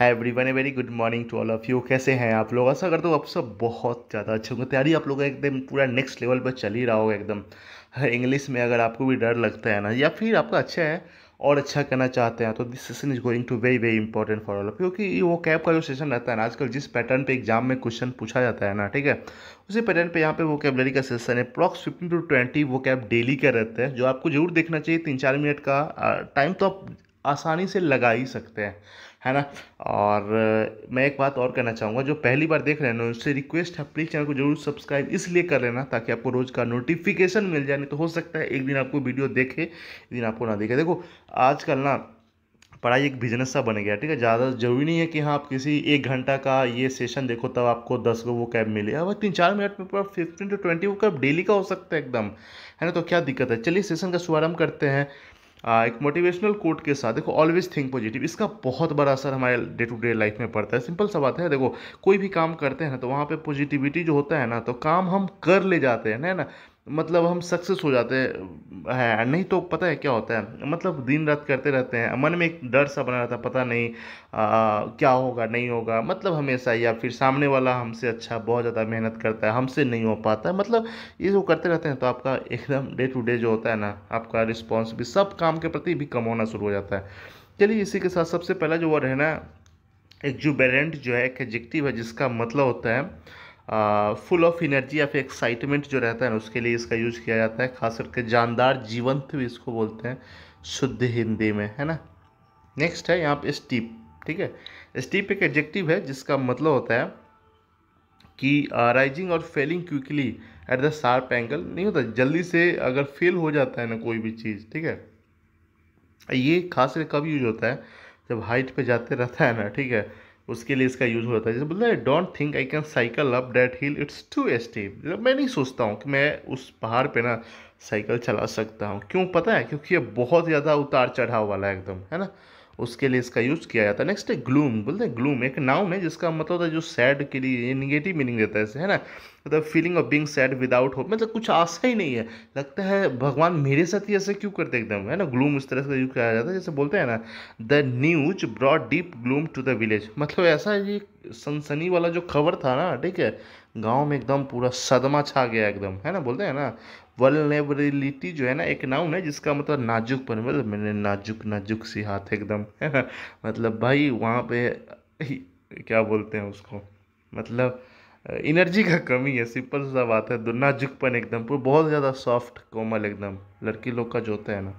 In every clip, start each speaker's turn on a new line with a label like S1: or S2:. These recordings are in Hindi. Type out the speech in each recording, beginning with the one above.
S1: है everyone a very good morning to all of you कैसे हैं आप लोग ऐसा कर दो आप सब बहुत ज़्यादा अच्छे होंगे तैयारी आप लोग एकदम पूरा नेक्स्ट लेवल पर चल ही रहा होगा एकदम इंग्लिश में अगर आपको भी डर लगता है ना या फिर आपका अच्छा है और अच्छा करना चाहते हैं तो this session is going to very very important for all of क्योंकि वो कैब का जो सेशन रहता है ना आजकल जिस पैटर्न पे एग्जाम में क्वेश्चन पूछा जाता है ना ठीक है उसी पैटर्न पे यहाँ पे वो कैबलरी का सेशन है approx fifteen to twenty vocabulary का रहता है जो आपको जरूर देखना चाहिए तीन चार मिनट का टाइम तो आप आसानी से लगा ही सकते हैं है ना और मैं एक बात और कहना चाहूँगा जो पहली बार देख रहे हैं ना उससे रिक्वेस्ट है प्लीज़ चैनल को जरूर सब्सक्राइब इसलिए कर लेना ताकि आपको रोज़ का नोटिफिकेशन मिल जाए नहीं तो हो सकता है एक दिन आपको वीडियो देखे एक दिन आपको ना देखे देखो आजकल ना पढ़ाई एक बिजनेस सा बन गया ठीक है ज़्यादा जरूरी नहीं है कि हाँ आप किसी एक घंटा का ये सेशन देखो तब आपको दस गो वो कैब मिले अब तीन चार मिनट में fifteen to twenty vocabulary का हो सकता है एकदम है ना तो क्या दिक्कत है चलिए सेशन का शुभारंभ करते हैं एक मोटिवेशनल कोट के साथ देखो ऑलवेज थिंक पॉजिटिव इसका बहुत बड़ा असर हमारे डे टू डे लाइफ में पड़ता है सिंपल सा बात है देखो कोई भी काम करते हैं ना तो वहाँ पे पॉजिटिविटी जो होता है ना तो काम हम कर ले जाते हैं ना मतलब हम सक्सेस हो जाते हैं हाँ, नहीं तो पता है क्या होता है मतलब दिन रात करते रहते हैं मन में एक डर सा बना रहता है पता नहीं आ, क्या होगा नहीं होगा मतलब हमेशा या फिर सामने वाला हमसे अच्छा बहुत ज़्यादा मेहनत करता है हमसे नहीं हो पाता है मतलब ये जो करते रहते हैं तो आपका एकदम डे टू डे जो होता है ना आपका रिस्पॉन्स भी सब काम के प्रति भी कम होना शुरू हो जाता है चलिए इसी के साथ सबसे पहला जो वर्ड है ना एक जो है एक एजेक्टिव है जिसका मतलब होता है फुल ऑफ एनर्जी या फिर एक्साइटमेंट जो रहता है ना उसके लिए इसका यूज किया जाता है खास करके जानदार जीवंत भी इसको बोलते हैं शुद्ध हिंदी में है ना नेक्स्ट है यहाँ पे स्टीप ठीक है स्टीप एक एडजेक्टिव है जिसका मतलब होता है कि राइजिंग और falling quickly at the sharp angle नहीं होता जल्दी से अगर फेल हो जाता है ना कोई भी चीज़ ठीक है ये खास कर कब यूज होता है जब हाइट पे जाते रहता है ना ठीक है उसके लिए इसका यूज़ होता है जैसे बोलते हैं don't think I can cycle up that hill it's too मतलब मैं नहीं सोचता हूँ कि मैं उस पहाड़ पे ना साइकिल चला सकता हूँ क्यों पता है क्योंकि ये बहुत ज़्यादा उतार चढ़ाव वाला है एकदम है ना उसके लिए इसका यूज़ किया जाता है नेक्स्ट है ग्लूम बोलते हैं ग्लूम एक नाउन है जिसका मतलब है जो सैड के लिए ये निगेटिव मीनिंग देता है है ना मतलब feeling of being sad without hope मतलब कुछ आशा ही नहीं है लगता है भगवान मेरे साथ ही ऐसे क्यों करते एकदम है ना ग्लूम इस तरह से यूज किया जाता है जैसे बोलते हैं ना the news brought deep gloom to the village मतलब ऐसा ये सनसनी वाला जो खबर था ना ठीक है गाँव में एकदम पूरा सदमा छा गया एकदम है ना बोलते हैं ना वलनेबरिलिटी जो है ना एक नाउन है जिसका मतलब नाजुक पर मतलब मैंने नाजुक नाजुक सी हाथ एकदम है मतलब भाई वहाँ पे क्या बोलते हैं उसको मतलब एनर्जी का कमी है सिंपल सा बात है नाजुकपन एकदम बहुत ज़्यादा सॉफ्ट कोमल एकदम लड़की लोग का जो होता है ना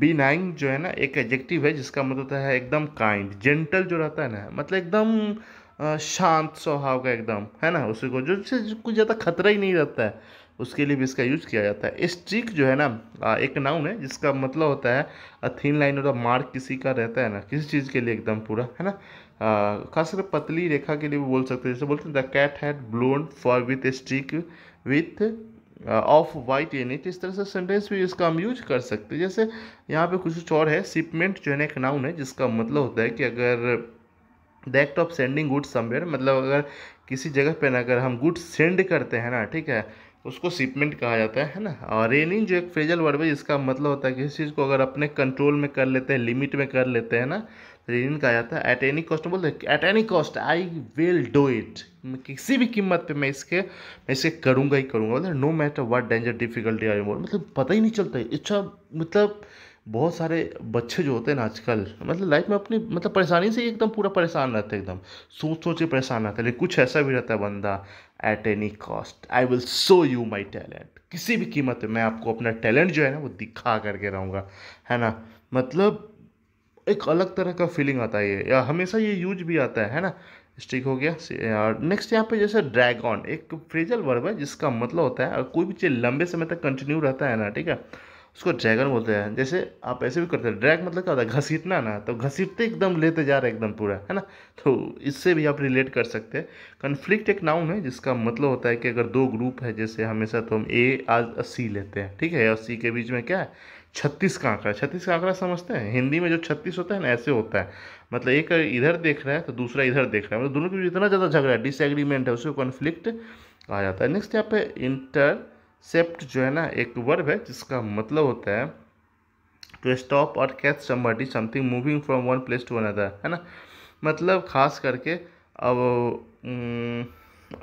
S1: बी नाइंग जो है ना एक एडजेक्टिव है जिसका मतलब होता है एकदम काइंड जेंटल जो रहता है ना मतलब एकदम शांत स्वभाव का एकदम है ना उसी को जो कुछ ज़्यादा खतरा ही नहीं रहता है उसके लिए भी इसका यूज किया जाता है स्ट्रिक जो है ना एक नाउन है जिसका मतलब होता है थीन लाइन और मार्क किसी का रहता है ना किसी चीज़ के लिए एकदम पूरा है ना खासकर पतली रेखा के लिए भी बोल सकते हैं जैसे बोलते हैं the cat had blown for with strick with of white unit इस तरह से सेंटेंस भी इसका हम यूज कर सकते हैं जैसे यहाँ पे कुछ कुछ और है सिपमेंट जो है ना एक नाउन है जिसका मतलब होता है कि अगर the act of sending goods somewhere मतलब अगर किसी जगह पे ना अगर हम गुड्स सेंड करते हैं ना ठीक है उसको सिपमेंट कहा जाता है है ना और रेनिंग जो एक फ्रेजल वर्ब है इसका मतलब होता है किसी चीज़ को अगर अपने कंट्रोल में कर लेते हैं लिमिट में कर लेते हैं ना रेनिंग तो कहा जाता है एट एनी कॉस्ट बोलते हैं at any cost I will do it किसी भी कीमत पे मैं इसके मैं इसे करूँगा ही करूँगा मतलब no matter what danger difficulty I मतलब पता ही नहीं चलता इच्छा मतलब बहुत सारे बच्चे जो होते हैं ना आजकल मतलब लाइफ में अपनी मतलब परेशानी से ही एकदम पूरा परेशान रहते एकदम सोच सोच के परेशान रहते लेकिन कुछ ऐसा भी रहता है बंदा at any cost I will show you my talent किसी भी कीमत में मैं आपको अपना टैलेंट जो है ना वो दिखा करके रहूँगा है ना मतलब एक अलग तरह का फीलिंग आता है ये या हमेशा ये यूज भी आता है है ना स्टिक हो गया और नेक्स्ट यहाँ पे जैसे ड्रैगन एक फ्रेजल वर्ब है जिसका मतलब होता है कोई भी चीज़ लंबे समय तक कंटिन्यू रहता है ना ठीक है उसको ड्रैगन बोलते हैं जैसे आप ऐसे भी करते हैं ड्रैग मतलब क्या होता है घसीटना ना तो घसीटते एकदम लेते जा रहे एकदम पूरा है ना तो इससे भी आप रिलेट कर सकते हैं कन्फ्लिक्ट एक नाउन है जिसका मतलब होता है कि अगर दो ग्रुप है जैसे हमेशा तो हम ए आज अस्सी लेते हैं ठीक है अस्सी के बीच में क्या है छत्तीस का आंकड़ा छत्तीस का आंकड़ा समझते हैं हिंदी में जो छत्तीस होता है ना ऐसे होता है मतलब एक इधर देख रहा है तो दूसरा इधर देख रहा है मतलब दोनों के बीच इतना ज़्यादा झगड़ा है डिसएग्रीमेंट है उसको कन्फ्लिक्ट आ जाता है नेक्स्ट यहाँ पे इंटर सेप्ट जो है ना एक वर्ब है जिसका मतलब होता है टू स्टॉप और catch some something moving from one place to another है ना मतलब खास करके अब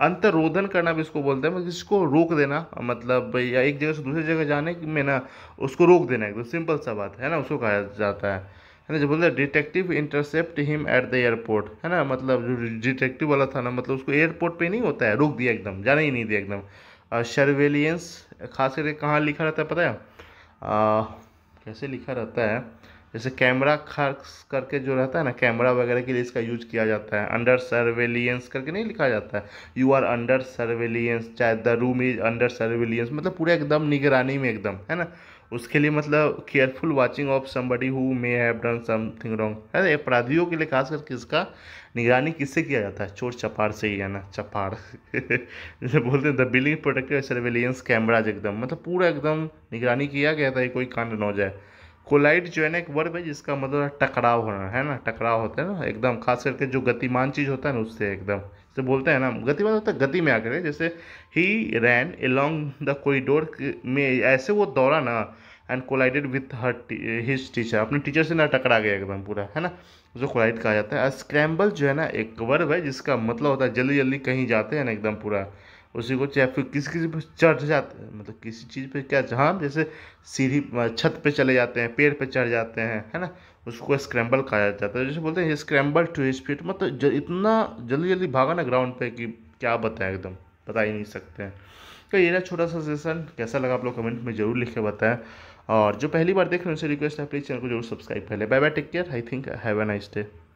S1: अंतरोधन करना भी इसको बोलते हैं जिसको मतलब इसको रोक देना मतलब या एक जगह से दूसरी जगह जाने में ना उसको रोक देना एकदम तो सिंपल सा बात है ना उसको कहा जाता है है ना जो बोलते हैं detective intercept him at the airport है ना मतलब जो डिटेक्टिव वाला था ना मतलब उसको एयरपोर्ट पे नहीं होता है रोक दिया एकदम जाने ही नहीं दिया एकदम सर्वेलियंस uh, खास करके कहाँ लिखा रहता है पता है आ, uh, कैसे लिखा रहता है जैसे कैमरा खास करके जो रहता है ना कैमरा वगैरह के लिए इसका यूज किया जाता है अंडर सर्वेलियंस करके नहीं लिखा जाता है यू आर अंडर सर्वेलियंस चाहे the room is under surveillance मतलब पूरा एकदम निगरानी में एकदम है ना उसके लिए मतलब careful watching of somebody who may have done something wrong है अपराधियों के लिए खास करके इसका निगरानी किससे किया जाता है चोर चपार से ही है ना चपार जैसे बोलते हैं the building protective surveillance cameras एकदम मतलब पूरा एकदम निगरानी किया गया था कि कोई कांड ना हो जाए कोलाइट जो है ना एक वर्ब है जिसका मतलब टकराव होना है ना टकराव होता है ना एकदम खास करके जो गतिमान चीज़ होता है ना उससे एकदम से तो बोलते हैं ना गति मतलब होता है गति में आकर जैसे ही रैन एलोंग द कोरिडोर में ऐसे वो दौड़ा ना and collided with her his teacher अपने टीचर से ना टकरा गया एकदम पूरा है ना जो कोलाइड कहा जाता है स्क्रैम्बल जो है ना एक वर्ब है जिसका मतलब होता है जल्दी जल्दी कहीं जाते हैं ना एकदम पूरा उसी को चाहे फिर किसी किसी पर चढ़ जाते हैं मतलब किसी चीज़ पे क्या जहाँ जैसे सीढ़ी छत पे चले जाते हैं पेड़ पे चढ़ जाते हैं है ना उसको स्क्रैम्बल कहा जाता है जैसे बोलते हैं स्क्रैम्बल टू स्पीड फीट मतलब ज, इतना जल्दी जल्दी भागा ना ग्राउंड पे कि क्या बताएं एकदम बता ही नहीं सकते हैं तो ये ना छोटा सा सेशन कैसा लगा आप लोग कमेंट में जरूर लिख के बताएं और जो पहली बार देख रहे हैं उनसे रिक्वेस्ट है प्लीज़ चैनल को जरूर सब्सक्राइब कर ले bye bye take care I think have a nice day